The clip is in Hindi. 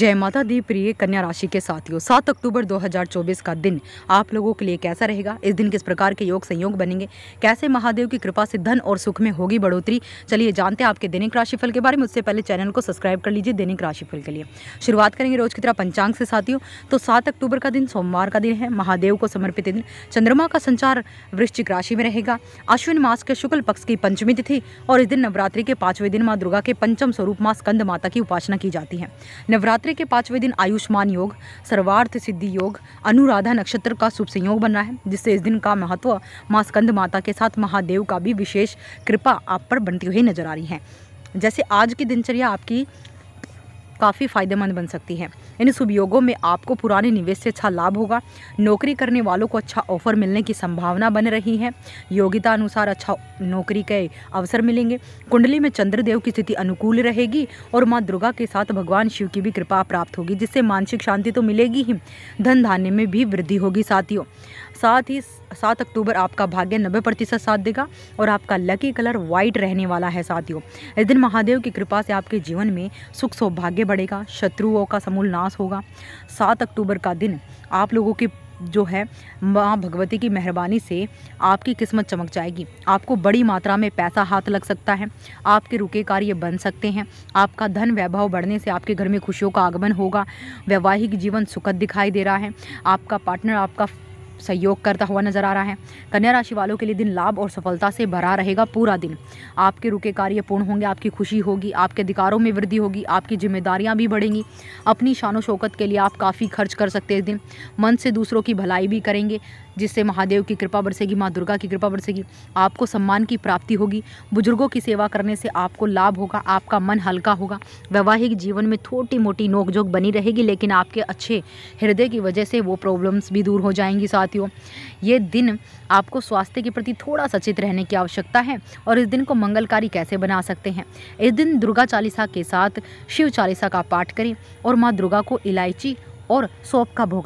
जय माता दी प्रिय कन्या राशि के साथियों सात अक्टूबर 2024 का दिन आप लोगों के लिए कैसा रहेगा इस दिन किस प्रकार के योग संयोग बनेंगे कैसे महादेव की कृपा से धन और सुख में होगी बढ़ोतरी चलिए जानते हैं आपके दैनिक राशिफल के बारे में उससे पहले चैनल को सब्सक्राइब कर लीजिए दैनिक राशिफल के लिए शुरुआत करेंगे रोज की तरह पंचांग से साथियों तो सात अक्टूबर का दिन सोमवार का दिन है महादेव को समर्पित दिन चंद्रमा का संचार वृश्चिक राशि में रहेगा अश्विन मास के शुक्ल पक्ष की पंचमी तिथि और इस दिन नवरात्रि के पांचवें दिन माँ दुर्गा के पंचम स्वरूप माँ स्कंद माता की उपासना की जाती है नवरात्र नवरात्र के पांचवें दिन आयुष्मान योग सर्वार्थ सिद्धि योग अनुराधा नक्षत्र का शुभ संयोग बन रहा है जिससे इस दिन का महत्व माँ स्कंद माता के साथ महादेव का भी विशेष कृपा आप पर बनती हुई नजर आ रही है जैसे आज की दिनचर्या आपकी काफ़ी फ़ायदेमंद बन सकती है इन शुभ योगों में आपको पुराने निवेश से अच्छा लाभ होगा नौकरी करने वालों को अच्छा ऑफर मिलने की संभावना बन रही है योग्यता अनुसार अच्छा नौकरी के अवसर मिलेंगे कुंडली में चंद्रदेव की स्थिति अनुकूल रहेगी और माँ दुर्गा के साथ भगवान शिव की भी कृपा प्राप्त होगी जिससे मानसिक शांति तो मिलेगी ही धन धान्य में भी वृद्धि होगी साथियों साथ ही सात अक्टूबर आपका भाग्य नब्बे प्रतिशत साथ देगा और आपका लकी कलर व्हाइट रहने वाला है साथियों इस दिन महादेव की कृपा से आपके जीवन में सुख सौभाग्य बढ़ेगा शत्रुओं का समूल नाश होगा सात अक्टूबर का दिन आप लोगों की जो है माँ भगवती की मेहरबानी से आपकी किस्मत चमक जाएगी आपको बड़ी मात्रा में पैसा हाथ लग सकता है आपके रुके कार्य बन सकते हैं आपका धन वैभव बढ़ने से आपके घर में खुशियों का आगमन होगा वैवाहिक जीवन सुखद दिखाई दे रहा है आपका पार्टनर आपका सहयोग करता हुआ नजर आ रहा है कन्या राशि वालों के लिए दिन लाभ और सफलता से भरा रहेगा पूरा दिन आपके रुके कार्य पूर्ण होंगे आपकी खुशी होगी आपके अधिकारों में वृद्धि होगी आपकी जिम्मेदारियाँ भी बढ़ेंगी अपनी शानो शौकत के लिए आप काफ़ी खर्च कर सकते हैं इस दिन मन से दूसरों की भलाई भी करेंगे जिससे महादेव की कृपा बरसेगी माँ दुर्गा की कृपा बरसेगी आपको सम्मान की प्राप्ति होगी बुजुर्गों की सेवा करने से आपको लाभ होगा आपका मन हल्का होगा वैवाहिक जीवन में छोटी मोटी नोकझोंक बनी रहेगी लेकिन आपके अच्छे हृदय की वजह से वो प्रॉब्लम्स भी दूर हो जाएंगी साथ साथियों ये दिन आपको स्वास्थ्य के प्रति थोड़ा सचेत रहने की आवश्यकता है और इस दिन को मंगलकारी कैसे बना सकते हैं इस दिन दुर्गा चालीसा के साथ शिव चालीसा का पाठ करें और माँ दुर्गा को इलायची और सौंप का भोग